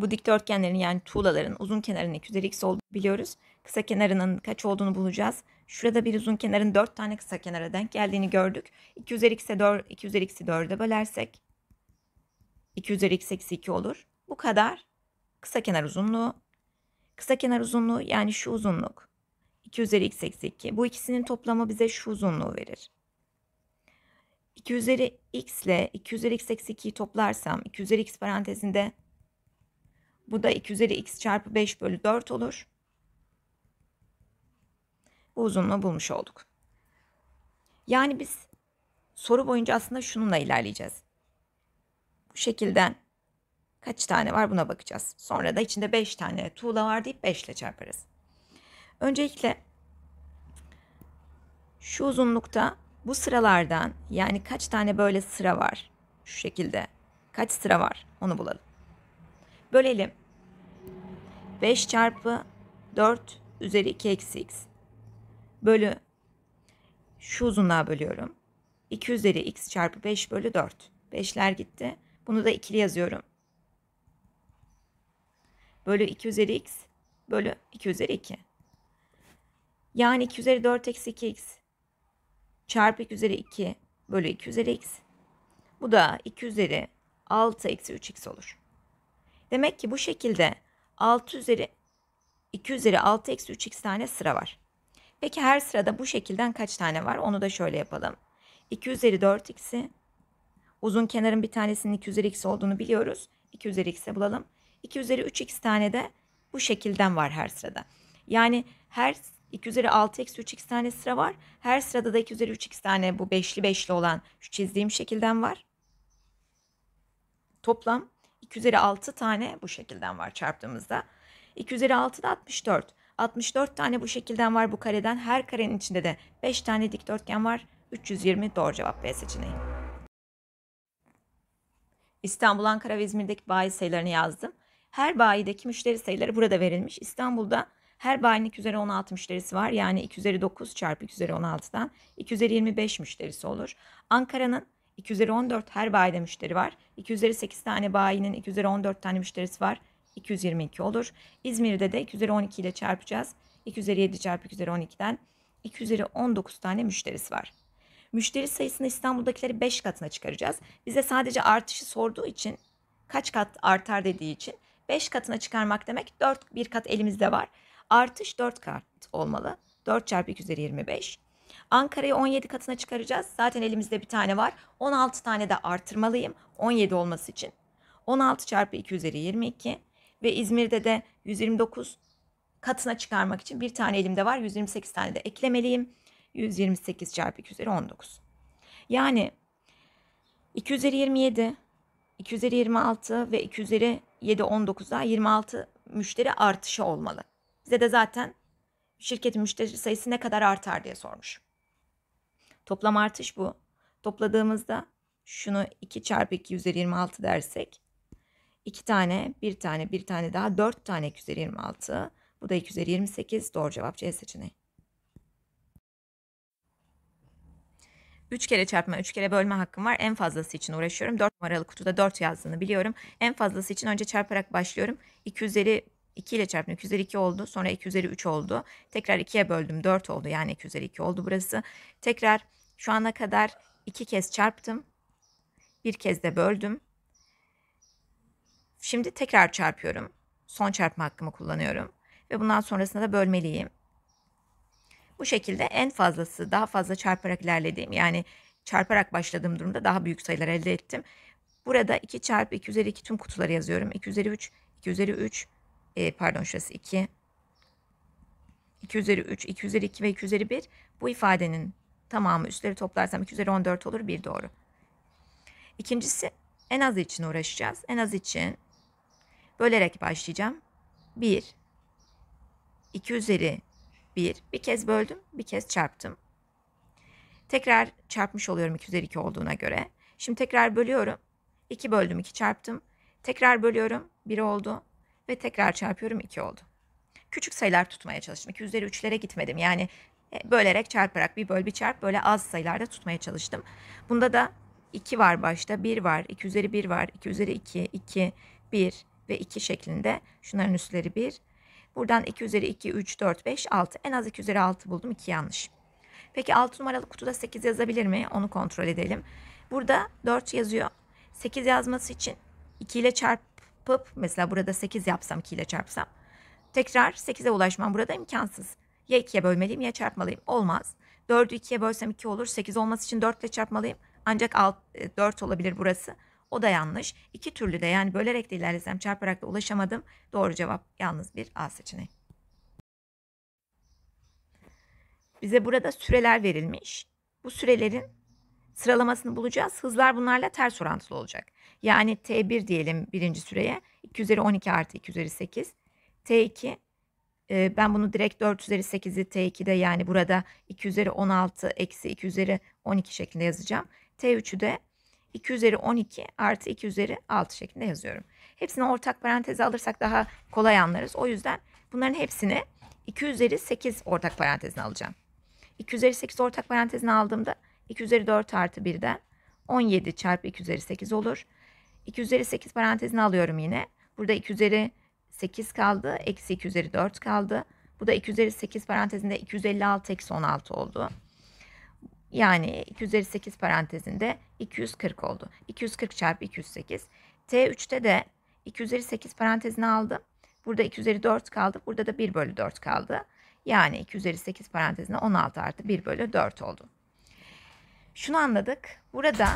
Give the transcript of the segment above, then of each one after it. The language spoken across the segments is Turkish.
Bu dikdörtgenlerin yani tuğlaların uzun kenarının 250x olduğunu biliyoruz. Kısa kenarının kaç olduğunu bulacağız. Şurada bir uzun kenarın 4 tane kısa kenara denk geldiğini gördük. 2 x'i 4'e bölersek 2 x eksi 2 olur. Bu kadar kısa kenar uzunluğu. Kısa kenar uzunluğu yani şu uzunluk. 2 x eksi 2. Bu ikisinin toplamı bize şu uzunluğu verir. 2 x ile 2 x eksi 2'yi toplarsam 2 x parantezinde bu da 2 üzeri x çarpı 5 bölü 4 olur. Bu uzunluğu bulmuş olduk. Yani biz soru boyunca aslında şununla ilerleyeceğiz. Bu şekilden kaç tane var buna bakacağız. Sonra da içinde 5 tane tuğla var deyip 5 ile çarparız. Öncelikle şu uzunlukta bu sıralardan yani kaç tane böyle sıra var şu şekilde kaç sıra var onu bulalım. Bölelim. 5 çarpı 4 üzeri 2 eksi x. Bölü şu uzunluğa bölüyorum. 2 üzeri x çarpı 5 bölü 4. 5'ler gitti. Bunu da ikili yazıyorum. Bölü 2 üzeri x bölü 2 üzeri 2. Yani 2 üzeri 4 eksi 2x çarpı 2 üzeri 2 bölü 2 üzeri x. Bu da 2 üzeri 6 eksi 3x olur. Demek ki bu şekilde 6 üzeri 2 üzeri 6 eksi 3x tane sıra var. Peki her sırada bu şekilden kaç tane var? Onu da şöyle yapalım. 2 üzeri 4x'i uzun kenarın bir tanesinin 2 üzeri x olduğunu biliyoruz. 2 üzeri x'e bulalım. 2 üzeri 3x tane de bu şekilden var her sırada. Yani her 2 üzeri 6 eksi 3x tane sıra var. Her sırada da 2 üzeri 3x tane bu beşli beşli olan şu çizdiğim şekilden var. Toplam 2 üzeri 6 tane bu şekilden var çarptığımızda. 2 üzeri 6 da 64. 64 tane bu şekilden var bu kareden. Her karenin içinde de 5 tane dikdörtgen var. 320 doğru cevap B seçeneği. İstanbul, Ankara ve İzmir'deki bayi sayılarını yazdım. Her bayideki müşteri sayıları burada verilmiş. İstanbul'da her bayinin 2 üzeri 16 müşterisi var. Yani 2 üzeri 9 çarpı 2 üzeri 16'dan 2 üzeri 25 müşterisi olur. Ankara'nın 214 üzeri 14 her bayide müşteri var. 2 tane bayinin 214 tane müşterisi var. 222 olur. İzmir'de de 2 ile çarpacağız. 2 üzeri 7 çarpı 2 üzeri tane müşterisi var. Müşteri sayısını İstanbul'dakileri 5 katına çıkaracağız. Bize sadece artışı sorduğu için kaç kat artar dediği için 5 katına çıkarmak demek 4 bir kat elimizde var. Artış 4 kat olmalı. 4 çarpı 225. üzeri Ankara'yı 17 katına çıkaracağız. Zaten elimizde bir tane var. 16 tane de artırmalıyım 17 olması için. 16 çarpı 2 üzeri 22 ve İzmir'de de 129 katına çıkarmak için bir tane elimde var. 128 tane de eklemeliyim. 128 çarpı 2 üzeri 19. Yani 2 üzeri 27, 2 üzeri 26 ve 2 üzeri 7 19'a 26 müşteri artışı olmalı. Bize de zaten şirketin müşteri sayısı ne kadar artar diye sormuş. Toplam artış bu. Topladığımızda şunu 2 çarpı 2 üzeri dersek 2 tane, 1 tane, 1 tane daha 4 tane 2 Bu da 228 Doğru cevap C seçeneği. 3 kere çarpma, 3 kere bölme hakkım var. En fazlası için uğraşıyorum. 4 numaralı kutuda 4 yazdığını biliyorum. En fazlası için önce çarparak başlıyorum. 250 2 ile çarptım. 2 üzeri 2 oldu. Sonra 2 üzeri 3 oldu. Tekrar 2'ye böldüm. 4 oldu. Yani 2 üzeri 2 oldu burası. Tekrar şu ana kadar 2 kez çarptım. Bir kez de böldüm. Şimdi tekrar çarpıyorum. Son çarpma hakkımı kullanıyorum. Ve bundan sonrasında da bölmeliyim. Bu şekilde en fazlası daha fazla çarparak ilerlediğim yani çarparak başladığım durumda daha büyük sayılar elde ettim. Burada 2 çarp 2 üzeri 2 tüm kutuları yazıyorum. 2 üzeri 3, 2 üzeri 3, e, pardon şurası 2. 2 üzeri 3, 2 üzeri 2 ve 2 üzeri 1 bu ifadenin tamamı üstleri toplarsam 2 üzeri 14 olur 1 doğru. İkincisi en az için uğraşacağız. En az için bölerek başlayacağım. 1, 2 üzeri 1. Bir kez böldüm, bir kez çarptım. Tekrar çarpmış oluyorum 2 üzeri 2 olduğuna göre. Şimdi tekrar bölüyorum. 2 böldüm, 2 çarptım. Tekrar bölüyorum, 1 oldu ve tekrar çarpıyorum 2 oldu. Küçük sayılar tutmaya çalıştım. 2 üzeri 3'lere gitmedim. Yani e, bölerek çarparak bir böl bir çarp böyle az sayılarda tutmaya çalıştım. Bunda da 2 var başta, 1 var, 2 üzeri 1 var, 2 üzeri 2, 2, 1 ve 2 şeklinde. Şunların üstleri 1. Buradan 2 üzeri 2, 3, 4, 5, 6. En az 2 üzeri 6 buldum. 2 yanlış. Peki 6 numaralı kutuda 8 yazabilir mi? Onu kontrol edelim. Burada 4 yazıyor. 8 yazması için 2 ile çarp yapıp mesela burada 8 yapsam 2 ile çarpsam tekrar 8'e ulaşmam burada imkansız. Ya 2'ye bölmeliyim ya çarpmalıyım. Olmaz. 4'ü 2'ye bölsem 2 olur. 8 olması için 4 ile çarpmalıyım. Ancak 6, 4 e, olabilir burası. O da yanlış. İki türlü de yani bölerek de ilerlesem çarparak da ulaşamadım. Doğru cevap yalnız bir A seçeneği. Bize burada süreler verilmiş. Bu sürelerin sıralamasını bulacağız. Hızlar bunlarla ters orantılı olacak. Yani T1 diyelim birinci süreye 2 üzeri 12 artı 2 üzeri 8. T2 e, ben bunu direkt 4 üzeri 8'i T2'de yani burada 2 üzeri 16 eksi 2 üzeri 12 şeklinde yazacağım. T3'ü de 2 üzeri 12 artı 2 üzeri 6 şeklinde yazıyorum. Hepsini ortak paranteze alırsak daha kolay anlarız. O yüzden bunların hepsini 2 üzeri 8 ortak parantezine alacağım. 2 üzeri 8 ortak parantezine aldığımda 2 üzeri 4 artı 1'den 17 çarpı 2 üzeri 8 olur. 2 üzeri 8 parantezini alıyorum yine. Burada 2 üzeri 8 kaldı. Eksi 2 üzeri 4 kaldı. Bu da 2 üzeri 8 parantezinde 256 eksi 16 oldu. Yani 2 üzeri 8 parantezinde 240 oldu. 240 çarpı 208. T3'te de 2 üzeri 8 parantezini aldım. Burada 2 üzeri 4 kaldı. Burada da 1 bölü 4 kaldı. Yani 2 üzeri 8 parantezine 16 artı 1 bölü 4 oldu. Şunu anladık. Burada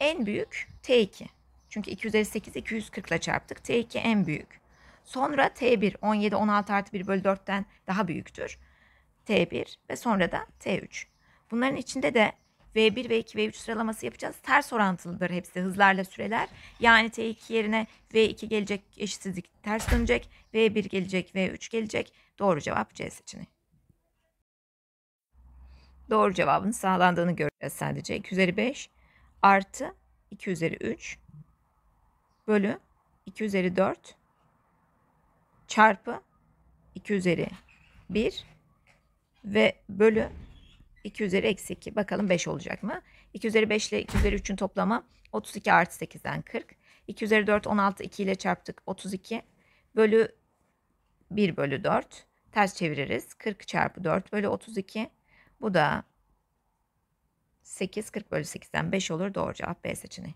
en büyük T2. Çünkü 258 üzeri 8 240 ile çarptık. T2 en büyük. Sonra T1 17 16 artı 1 bölü 4'ten daha büyüktür. T1 ve sonra da T3. Bunların içinde de V1 ve 2 V3 sıralaması yapacağız. Ters orantılıdır hepsi hızlarla süreler. Yani T2 yerine V2 gelecek eşitsizlik ters dönecek. V1 gelecek V3 gelecek. Doğru cevap C seçeneği. Doğru cevabın sağlandığını göreceğiz sadece. 2 üzeri 5 artı 2 üzeri 3 bölü 2 üzeri 4 çarpı 2 üzeri 1 ve bölü 2 üzeri eksi 2. Bakalım 5 olacak mı? 2 üzeri 5 ile 2 üzeri 3'ün toplamı 32 artı 8'den 40. 2 üzeri 4 16 2 ile çarptık 32 bölü 1 bölü 4 ters çeviririz. 40 çarpı 4 bölü 32 bu da 8 40 bölü 8'den 5 olur. Doğru cevap B seçeneği.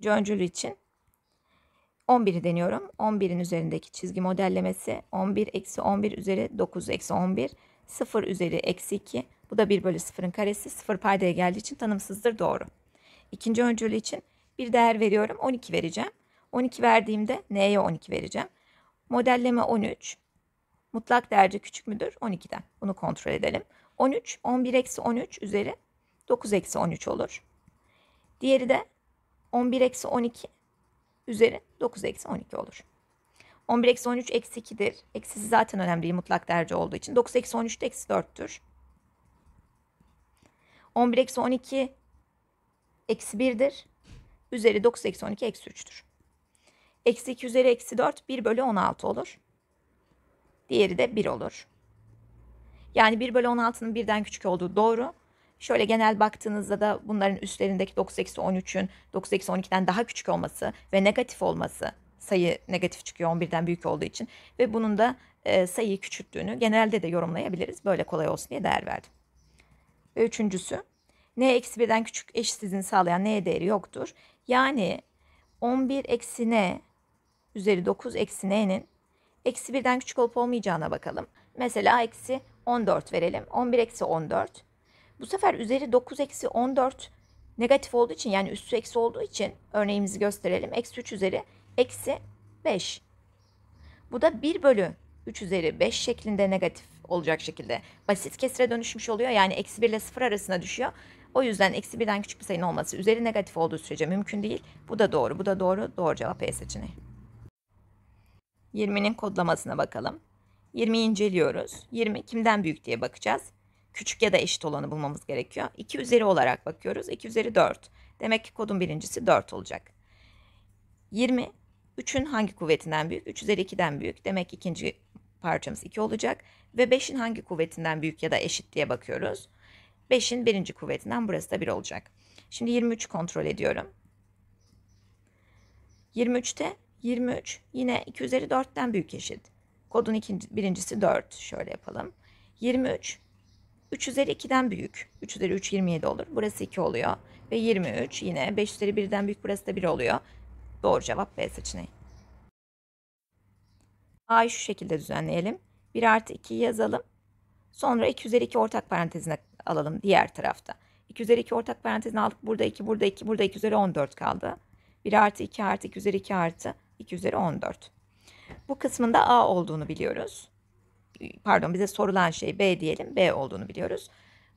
Birinci öncülü için 11'i deniyorum. 11'in üzerindeki çizgi modellemesi 11 eksi 11 üzeri 9 eksi 11 0 üzeri eksi 2 bu da 1 bölü 0'ın karesi 0 paydaya geldiği için tanımsızdır doğru. İkinci öncülü için bir değer veriyorum 12 vereceğim. 12 verdiğimde neye 12 vereceğim. Modelleme 13 Mutlak derece küçük müdür? 12'den. Bunu kontrol edelim. 13, 11 eksi 13 üzeri 9 eksi 13 olur. Diğeri de 11 eksi 12 üzeri 9 eksi 12 olur. 11 eksi 13 eksi 2'dir. Eksisi zaten önemli değil mutlak derece olduğu için. 9 eksi 13 de eksi 4'tür. 11 eksi 12 eksi 1'dir. Üzeri 9 eksi 12 eksi 3'tür. Eksi 2 üzeri eksi 4 1 bölü 16 olur. Diğeri de 1 olur. Yani 1 bölü 16'nın birden küçük olduğu doğru. Şöyle genel baktığınızda da bunların üstlerindeki 9 eksi 13'ün 9 eksi 12'den daha küçük olması ve negatif olması sayı negatif çıkıyor 11'den büyük olduğu için ve bunun da e, sayıyı küçülttüğünü genelde de yorumlayabiliriz. Böyle kolay olsun diye değer verdim. Ve üçüncüsü n eksi 1'den küçük eşitsizliğini sağlayan n değeri yoktur. Yani 11 eksi n üzeri 9 eksi n'nin Eksi 1'den küçük olup olmayacağına bakalım. Mesela eksi 14 verelim. 11 eksi 14. Bu sefer üzeri 9 eksi 14 negatif olduğu için yani üstü eksi olduğu için örneğimizi gösterelim. Eksi 3 üzeri eksi 5. Bu da 1 bölü 3 üzeri 5 şeklinde negatif olacak şekilde basit kesire dönüşmüş oluyor. Yani eksi 1 ile 0 arasına düşüyor. O yüzden eksi 1'den küçük bir sayının olması üzeri negatif olduğu sürece mümkün değil. Bu da doğru, bu da doğru. Doğru cevap E seçeneği. 20'nin kodlamasına bakalım. 20'yi inceliyoruz. 20 kimden büyük diye bakacağız. Küçük ya da eşit olanı bulmamız gerekiyor. 2 üzeri olarak bakıyoruz. 2 üzeri 4. Demek ki kodun birincisi 4 olacak. 20 3'ün hangi kuvvetinden büyük? 3 üzeri 2'den büyük. Demek ki ikinci parçamız 2 olacak. Ve 5'in hangi kuvvetinden büyük ya da eşit diye bakıyoruz. 5'in birinci kuvvetinden burası da 1 olacak. Şimdi 23 kontrol ediyorum. 23'te 23 yine 2 üzeri 4'ten büyük eşit. Kodun ikinci, birincisi 4. Şöyle yapalım. 23 3 üzeri 2'den büyük. 3 üzeri 3 27 olur. Burası 2 oluyor. Ve 23 yine 5 üzeri 1'den büyük. Burası da 1 oluyor. Doğru cevap B seçeneği. A'yı şu şekilde düzenleyelim. 1 artı 2'yi yazalım. Sonra 2 üzeri 2 ortak parantezine alalım diğer tarafta. 2 üzeri 2 ortak parantezine aldık. Burada 2, burada 2, burada 2 üzeri 14 kaldı. 1 artı 2 artı 2 üzeri 2 artı 2 üzeri 14. Bu kısmında A olduğunu biliyoruz. Pardon bize sorulan şey B diyelim. B olduğunu biliyoruz.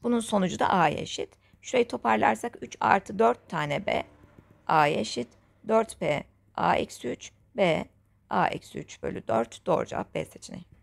Bunun sonucu da A'ya eşit. Şurayı toparlarsak 3 artı 4 tane B A'ya eşit. 4B A eksi 3 B A eksi 3 bölü 4 doğru cevap B seçeneği.